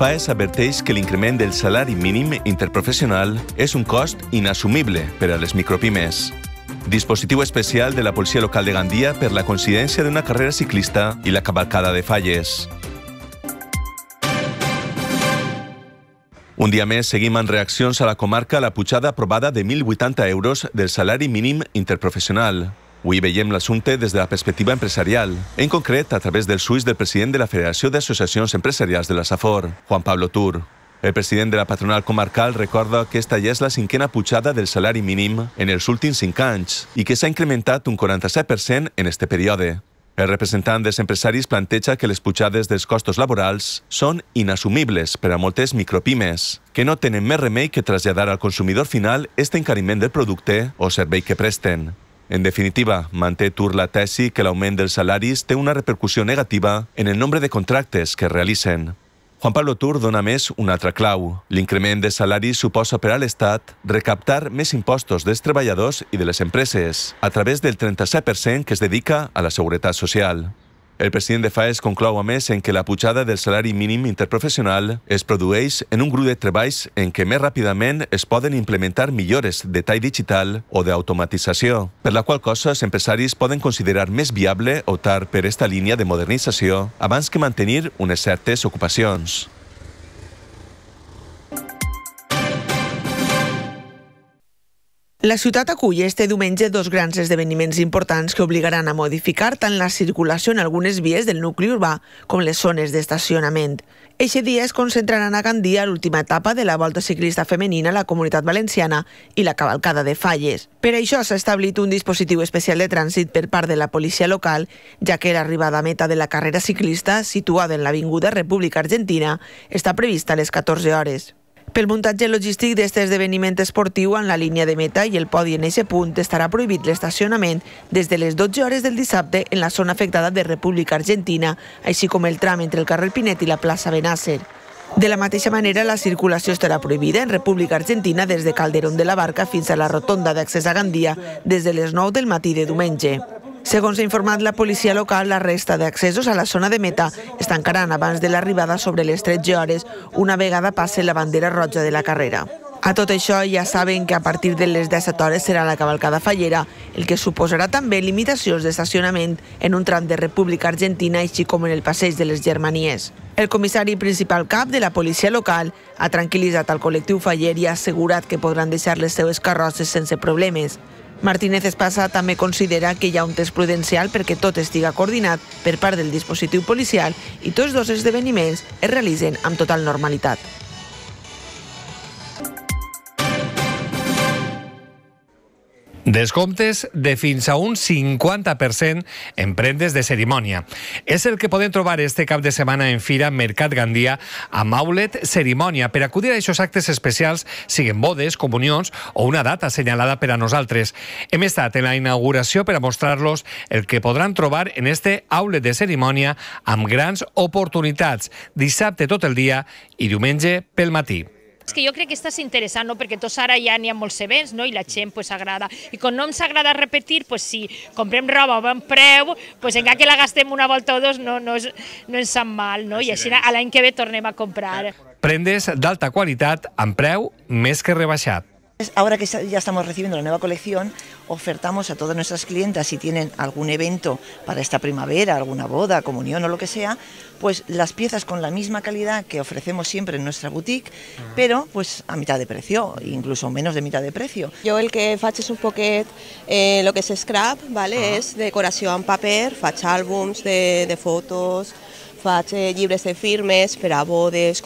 FAES adverteix que l'increment del salari mínim interprofessional és un cost inassumible per a les micropimes. Dispositiu especial de la Policia Local de Gandia per la coincidència d'una carrera ciclista i la cavalcada de falles. Un dia més seguim en reaccions a la comarca la pujada aprovada de 1.080 euros del salari mínim interprofessional. Avui veiem l'assumpte des de la perspectiva empresarial, en concret a través del suís del president de la Federació d'Associacions Empresarials de la SAFOR, Juan Pablo Tur. El president de la patronal comarcal recorda que esta ja és la cinquena pujada del salari mínim en els últims cinc anys i que s'ha incrementat un 47% en este període. El representant dels empresaris planteja que les pujades dels costos laborals són inassumibles per a moltes micropimes, que no tenen més remei que traslladar al consumidor final este encariment del producte o servei que presten. En definitiva, manté Tur la tesi que l'augment dels salaris té una repercussió negativa en el nombre de contractes que realitzen. Juan Pablo Tur dona més una altra clau. L'increment de salari suposa per a l'Estat recaptar més impostos dels treballadors i de les empreses, a través del 37% que es dedica a la seguretat social. El president de FAES conclou, a més, en que la pujada del salari mínim interprofessional es produeix en un grup de treballs en què més ràpidament es poden implementar millores de tall digital o d'automatització, per la qual cosa els empresaris poden considerar més viable optar per esta línia de modernització abans que mantenir unes certes ocupacions. La ciutat acull este diumenge dos grans esdeveniments importants que obligaran a modificar tant la circulació en algunes vies del nucli urbà com les zones d'estacionament. Eixe dia es concentraran a Gandia l'última etapa de la volta ciclista femenina a la Comunitat Valenciana i la cavalcada de Falles. Per això s'ha establit un dispositiu especial de trànsit per part de la policia local, ja que l'arribada a meta de la carrera ciclista, situada en l'Avinguda República Argentina, està prevista a les 14 hores. Pel muntatge logístic d'aquest esdeveniment esportiu en la línia de meta i el podi en aquest punt estarà prohibit l'estacionament des de les 12 hores del dissabte en la zona afectada de República Argentina, així com el tram entre el carrer Pinet i la plaça Benàcer. De la mateixa manera, la circulació estarà prohibida en República Argentina des de Calderón de la Barca fins a la rotonda d'accés a Gandia des de les 9 del matí de diumenge. Segons ha informat la policia local, la resta d'accessos a la zona de Meta es tancaran abans de l'arribada sobre les 13 hores, una vegada passe la bandera roja de la carrera. A tot això ja saben que a partir de les 17 hores serà la cavalcada fallera, el que suposarà també limitacions d'estacionament en un tram de República Argentina així com en el passeig de les Germanies. El comissari principal cap de la policia local ha tranquil·litzat el col·lectiu faller i ha assegurat que podran deixar les seues carrosses sense problemes. Martínez Espasa també considera que hi ha un test prudencial perquè tot estiga coordinat per part del dispositiu policial i tots dos esdeveniments es realitzen amb total normalitat. Descomptes de fins a un 50% en prendes de cerimònia. És el que podem trobar este cap de setmana en Fira Mercat Gandia a Maulet Cerimònia per acudir a aquests actes especials, siguen bodes, comunions o una data assenyalada per a nosaltres. Hem estat en la inauguració per a mostrar-los el que podran trobar en este Aulet de Cerimònia amb grans oportunitats dissabte tot el dia i diumenge pel matí. És que jo crec que estàs interessant, no? perquè tots ara ja n'hi ha molts events no? i la gent pues, agrada. I com no ens agrada repetir, pues, si comprem roba a bon preu, pues, encara que la gastem una volta o dos no, no, és, no ens sap mal. No? I així l'any que ve tornem a comprar. Prendes d'alta qualitat amb preu més que rebaixat. Ahora que ya estamos recibiendo la nueva colección, ofertamos a todas nuestras clientas si tienen algún evento para esta primavera, alguna boda, comunión o lo que sea, pues las piezas con la misma calidad que ofrecemos siempre en nuestra boutique, pero pues a mitad de precio, incluso menos de mitad de precio. Yo el que faches un pocket eh, lo que es scrap, ¿vale? es decoración papel, en paper, de fotos, Faig libres de firmes para a bodes,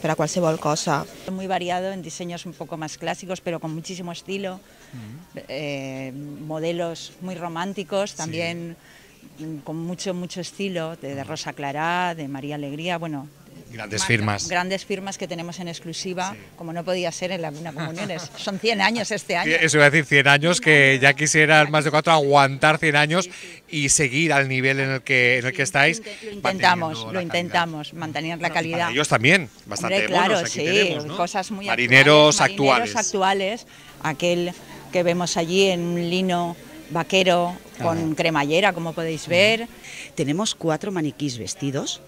...para cualquier a cosa. Muy variado en diseños un poco más clásicos, pero con muchísimo estilo, eh, modelos muy románticos también. Mm, con mucho, mucho estilo, de, Rosa Clará, de María Alegría, bueno, Grandes firmas. Grandes firmas que tenemos en exclusiva, como no podía ser en la Laguna Comuniones. Son 100 años este año. Eso iba a decir 100 años, que ya quisieran más de cuatro aguantar 100 años y seguir al nivel en el que, en el que estáis. Lo intentamos, lo intentamos, mantener la calidad. ellos también, bastante Hombre, claro, sí, cosas muy marineros actuales, marineros actuales. actuales. Aquel que vemos allí en Lino vaquero con cremallera, como podéis ver. Tenemos cuatro maniquís vestidos,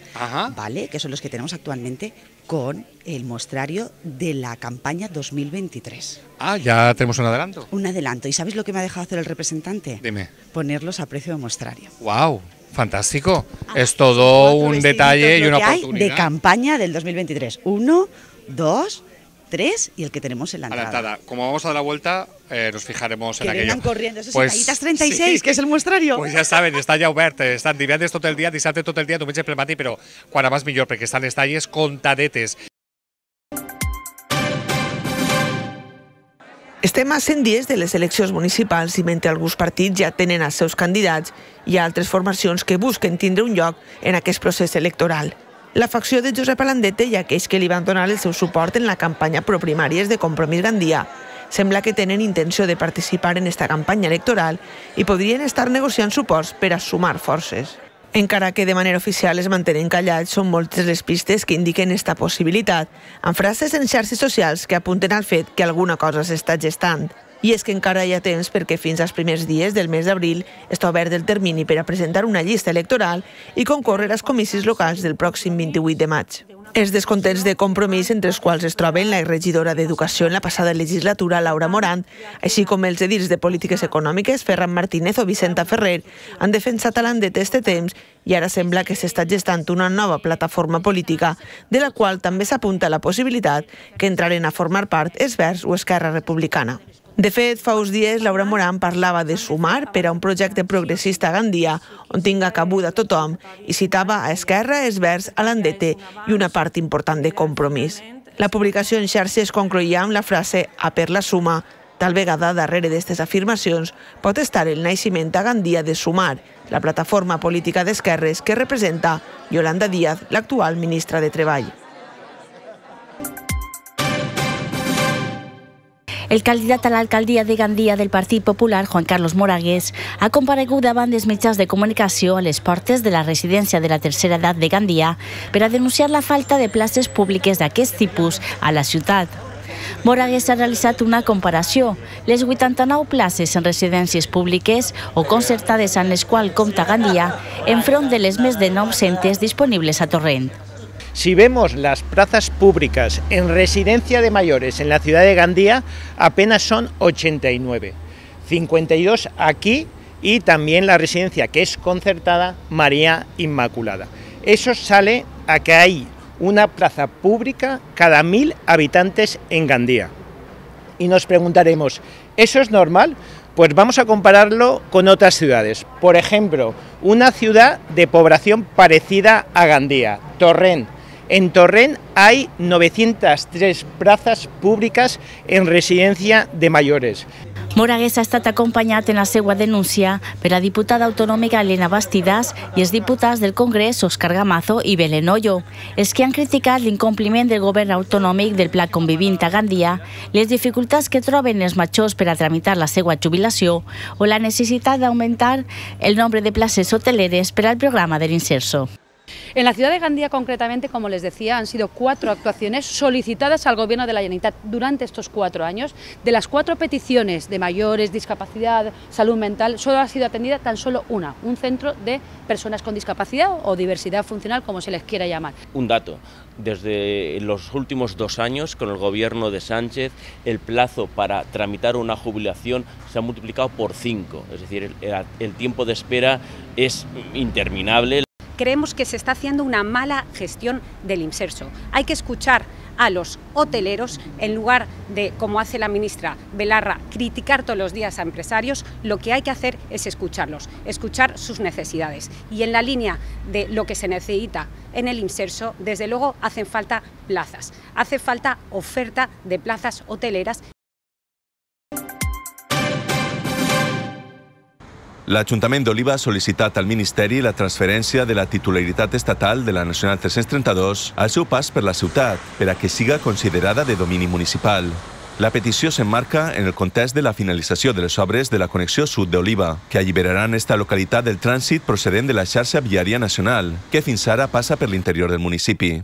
¿vale? Que son los que tenemos actualmente con el mostrario de la campaña 2023. Ah, ya tenemos un adelanto. Un adelanto. ¿Y sabéis lo que me ha dejado hacer el representante? Dime. Ponerlos a precio de mostrario. ¡Wow! Fantástico. Ah, es todo un detalle y una oportunidad. de campaña del 2023. Uno, dos, 3 y el que tenemos en la entrada. entrada. Como vamos a dar la vuelta, eh, nos fijaremos que en aquello. corriendo, Eso pues, 36, sí. que es el muestrario. Pues ja saben, està ja obert, estan divendres tot el dia, disarte tot el dia, tu pel matí, però quan más millor, perquè estan les talles contadetes. Estem a 100 dies de les eleccions municipals i mentre alguns partits ja tenen els seus candidats, hi ha altres formacions que busquen tindre un lloc en aquest procés electoral. L'afecció de Josep Alandete i aquells que li van donar el seu suport en la campanya proprimàries de Compromís Gandia. Sembla que tenen intenció de participar en esta campanya electoral i podrien estar negociant suports per a sumar forces. Encara que de manera oficial es mantenen callats, són moltes les pistes que indiquen esta possibilitat, amb frases en xarxes socials que apunten al fet que alguna cosa s'està gestant. I és que encara hi ha temps perquè fins als primers dies del mes d'abril està obert el termini per a presentar una llista electoral i concórrer als comissis locals del pròxim 28 de maig. Els descontents de compromís entre els quals es troben la regidora d'Educació en la passada legislatura, Laura Morant, així com els edils de Polítiques Econòmiques, Ferran Martínez o Vicenta Ferrer, han defensat a l'Andet este temps i ara sembla que s'està gestant una nova plataforma política, de la qual també s'apunta la possibilitat que entraren a formar part Esverds o Esquerra Republicana. De fet, fa uns dies Laura Moran parlava de sumar per a un projecte progressista a Gandia on tinga cabuda tothom i citava a Esquerra, Esvers, a l'Andete i una part important de compromís. La publicació en xarxes concloïa amb la frase «A per la suma». Tal vegada darrere d'aquestes afirmacions pot estar el naixement a Gandia de Sumar, la plataforma política d'esquerres que representa Yolanda Díaz, l'actual ministra de Treball. El candidat a l'alcaldia de Gandia del Partit Popular, Juan Carlos Moragues, ha comparegut davant dels mitjans de comunicació a les portes de la residència de la tercera edat de Gandia per a denunciar la falta de places públiques d'aquest tipus a la ciutat. Moragues ha realitzat una comparació. Les 89 places en residències públiques o concertades en les quals compta Gandia enfront de les més de 900 disponibles a Torrent. Si vemos las plazas públicas en residencia de mayores en la ciudad de Gandía, apenas son 89. 52 aquí y también la residencia que es concertada María Inmaculada. Eso sale a que hay una plaza pública cada mil habitantes en Gandía. Y nos preguntaremos, ¿eso es normal? Pues vamos a compararlo con otras ciudades. Por ejemplo, una ciudad de población parecida a Gandía, Torrent, En Torrent hay 903 plazas públicas en residencia de mayores. Moragues ha estat acompanyat en la seva denúncia per la diputada autonòmica Elena Bastidas i els diputats del Congrés Òscar Gamazo i Belén Ollo, els que han criticat l'incompliment del govern autonòmic del Pla Convivint a Gandia, les dificultats que troben els majors per a tramitar la seva jubilació o la necessitat d'augmentar el nombre de places hoteleres per al programa de l'Inserso. En la ciudad de Gandía, concretamente, como les decía, han sido cuatro actuaciones solicitadas al Gobierno de la Generalitat durante estos cuatro años. De las cuatro peticiones de mayores, discapacidad, salud mental, solo ha sido atendida tan solo una, un centro de personas con discapacidad o diversidad funcional, como se les quiera llamar. Un dato, desde los últimos dos años, con el Gobierno de Sánchez, el plazo para tramitar una jubilación se ha multiplicado por cinco, es decir, el tiempo de espera es interminable creemos que se está haciendo una mala gestión del inserso. Hay que escuchar a los hoteleros en lugar de, como hace la ministra Belarra, criticar todos los días a empresarios, lo que hay que hacer es escucharlos, escuchar sus necesidades. Y en la línea de lo que se necesita en el inserso, desde luego hacen falta plazas, hace falta oferta de plazas hoteleras L'Ajuntament d'Oliva ha sol·licitat al Ministeri la transferència de la titularitat estatal de la Nacional 332 al seu pas per la ciutat, per a que siga considerada de domini municipal. La petició s'emmarca en el context de la finalització de les obres de la connexió sud d'Oliva, que alliberaran esta localitat del trànsit procedent de la xarxa viària nacional, que fins ara passa per l'interior del municipi.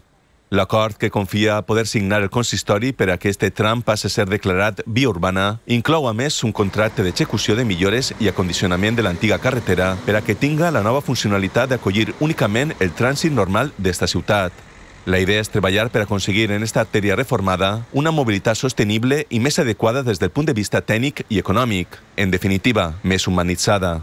L'acord que confia poder signar el consistori per a que tram passa a ser declarat via urbana inclou, a més, un contracte d'execució de millores i acondicionament de l'antiga carretera per a que tinga la nova funcionalitat d'acollir únicament el trànsit normal d'esta ciutat. La idea és treballar per aconseguir en esta artèria reformada una mobilitat sostenible i més adequada des del punt de vista tècnic i econòmic. En definitiva, més humanitzada.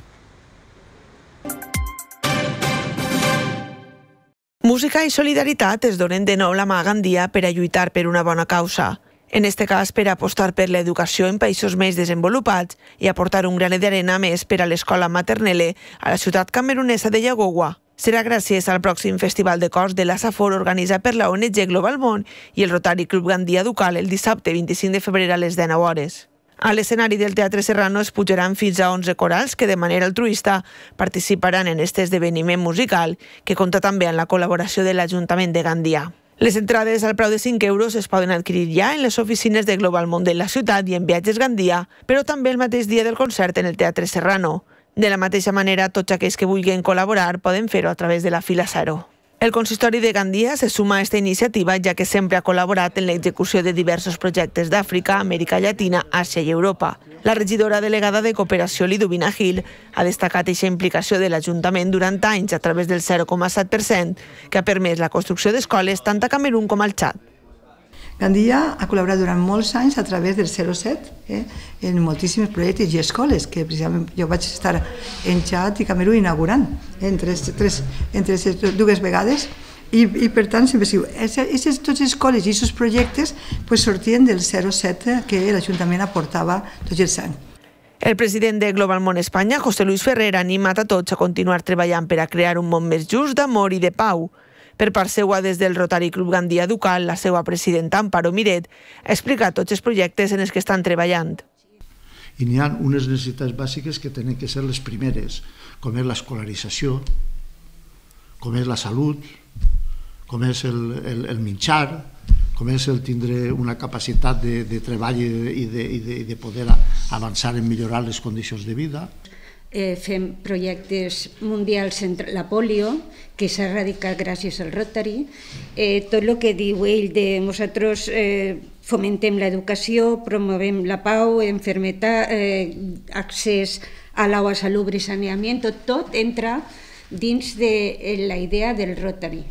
Música i solidaritat es donen de nou la mà a Gandia per a lluitar per una bona causa. En este cas, per apostar per l'educació en països més desenvolupats i aportar un granet d'arena més per a l'escola Maternelle a la ciutat camerunesa de Llagogua. Serà gràcies al pròxim Festival de Cors de la Safor organitzat per la ONG Global Món i el Rotary Club Gandia Ducal el dissabte 25 de febrer a les 19 hores. A l'escenari del Teatre Serrano es pujaran fins a 11 corals que de manera altruista participaran en aquest esdeveniment musical que compta també amb la col·laboració de l'Ajuntament de Gandia. Les entrades al preu de 5 euros es poden adquirir ja en les oficines de Global Món de la ciutat i en Viatges Gandia, però també el mateix dia del concert en el Teatre Serrano. De la mateixa manera, tots aquells que vulguin col·laborar poden fer-ho a través de la fila Saro. El consistori de Gandia se suma a esta iniciativa ja que sempre ha col·laborat en l'execució de diversos projectes d'Àfrica, Amèrica Llatina, Àsia i Europa. La regidora delegada de Cooperació Lidovina Gil ha destacat aquesta implicació de l'Ajuntament durant anys a través del 0,7% que ha permès la construcció d'escoles tant a Camerún com al Txat. Gandia ha col·laborat durant molts anys a través del 07 eh, en moltíssims projectes i escoles, que precisament jo vaig estar en xat i Camerú inaugurant eh, en tres, tres, en tres, dues vegades i, i per tant sempre diu, aquestes totes les escoles i aquests projectes pues, sortien del 07 eh, que l'Ajuntament aportava tots els anys. El president de Global Món Espanya, José Luis Ferrer, ha animat a tots a continuar treballant per a crear un món més just d'amor i de pau. Per part seva, des del Rotary Club Gandia Ducal, la seva presidenta Amparo Miret ha explicat tots els projectes en els que estan treballant. I n'hi ha unes necessitats bàsiques que tenen que ser les primeres, com és l'escolarització, com és la salut, com és el, el, el minxar, com és el tindre una capacitat de, de treball i de, i de, i de poder avançar en millorar les condicions de vida, eh, fem projectes mundials entre la polio, que s'ha erradicat gràcies al Rotary, eh, tot el que diu ell de nosaltres eh, fomentem l'educació, promovem la pau, enfermetà, eh, accés a l'aigua salubre i saneament, tot, tot entra dins de eh, la idea del Rotary.